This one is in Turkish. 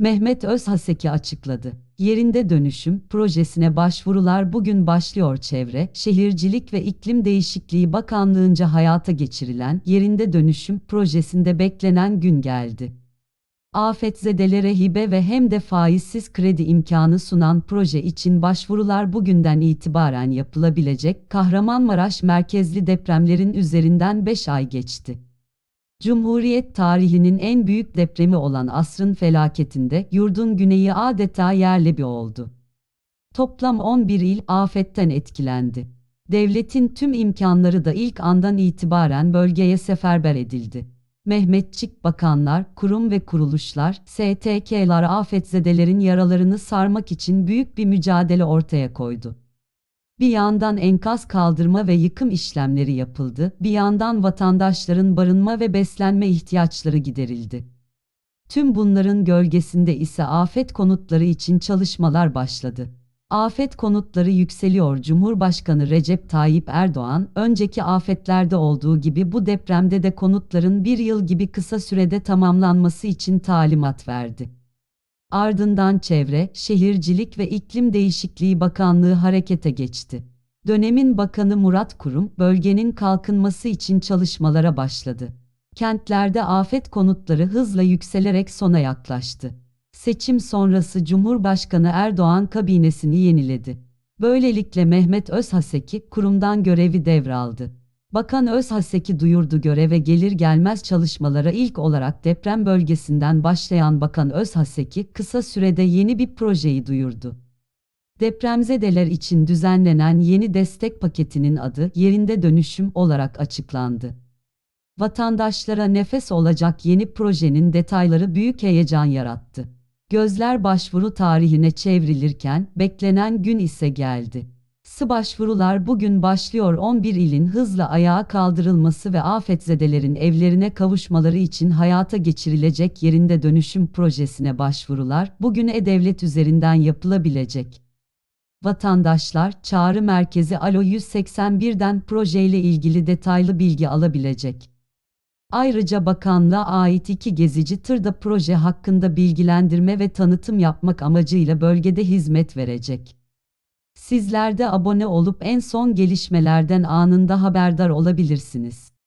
Mehmet Özhaseki açıkladı. Yerinde dönüşüm projesine başvurular bugün başlıyor Çevre, Şehircilik ve İklim Değişikliği Bakanlığı'nca hayata geçirilen yerinde dönüşüm projesinde beklenen gün geldi. Afetzedelere hibe ve hem de faizsiz kredi imkanı sunan proje için başvurular bugünden itibaren yapılabilecek Kahramanmaraş merkezli depremlerin üzerinden 5 ay geçti. Cumhuriyet tarihinin en büyük depremi olan asrın felaketinde yurdun güneyi adeta yerle bir oldu. Toplam 11 il afetten etkilendi. Devletin tüm imkanları da ilk andan itibaren bölgeye seferber edildi. Mehmetçik bakanlar, kurum ve kuruluşlar, STK'lar afetzedelerin yaralarını sarmak için büyük bir mücadele ortaya koydu. Bir yandan enkaz kaldırma ve yıkım işlemleri yapıldı, bir yandan vatandaşların barınma ve beslenme ihtiyaçları giderildi. Tüm bunların gölgesinde ise afet konutları için çalışmalar başladı. Afet konutları yükseliyor. Cumhurbaşkanı Recep Tayyip Erdoğan, önceki afetlerde olduğu gibi bu depremde de konutların bir yıl gibi kısa sürede tamamlanması için talimat verdi. Ardından Çevre, Şehircilik ve İklim Değişikliği Bakanlığı harekete geçti. Dönemin bakanı Murat Kurum, bölgenin kalkınması için çalışmalara başladı. Kentlerde afet konutları hızla yükselerek sona yaklaştı. Seçim sonrası Cumhurbaşkanı Erdoğan kabinesini yeniledi. Böylelikle Mehmet Özhaseki kurumdan görevi devraldı. Bakan Özhaseki duyurdu göreve gelir gelmez çalışmalara ilk olarak deprem bölgesinden başlayan Bakan Özhaseki kısa sürede yeni bir projeyi duyurdu. Depremzedeler için düzenlenen yeni destek paketinin adı yerinde dönüşüm olarak açıklandı. Vatandaşlara nefes olacak yeni projenin detayları büyük heyecan yarattı. Gözler başvuru tarihine çevrilirken beklenen gün ise geldi. Sı başvurular bugün başlıyor 11 ilin hızla ayağa kaldırılması ve afetzedelerin evlerine kavuşmaları için hayata geçirilecek yerinde dönüşüm projesine başvurular bugün e-devlet üzerinden yapılabilecek. Vatandaşlar çağrı merkezi Alo 181'den projeyle ilgili detaylı bilgi alabilecek. Ayrıca bakanlığa ait iki gezici tırda proje hakkında bilgilendirme ve tanıtım yapmak amacıyla bölgede hizmet verecek. Sizler de abone olup en son gelişmelerden anında haberdar olabilirsiniz.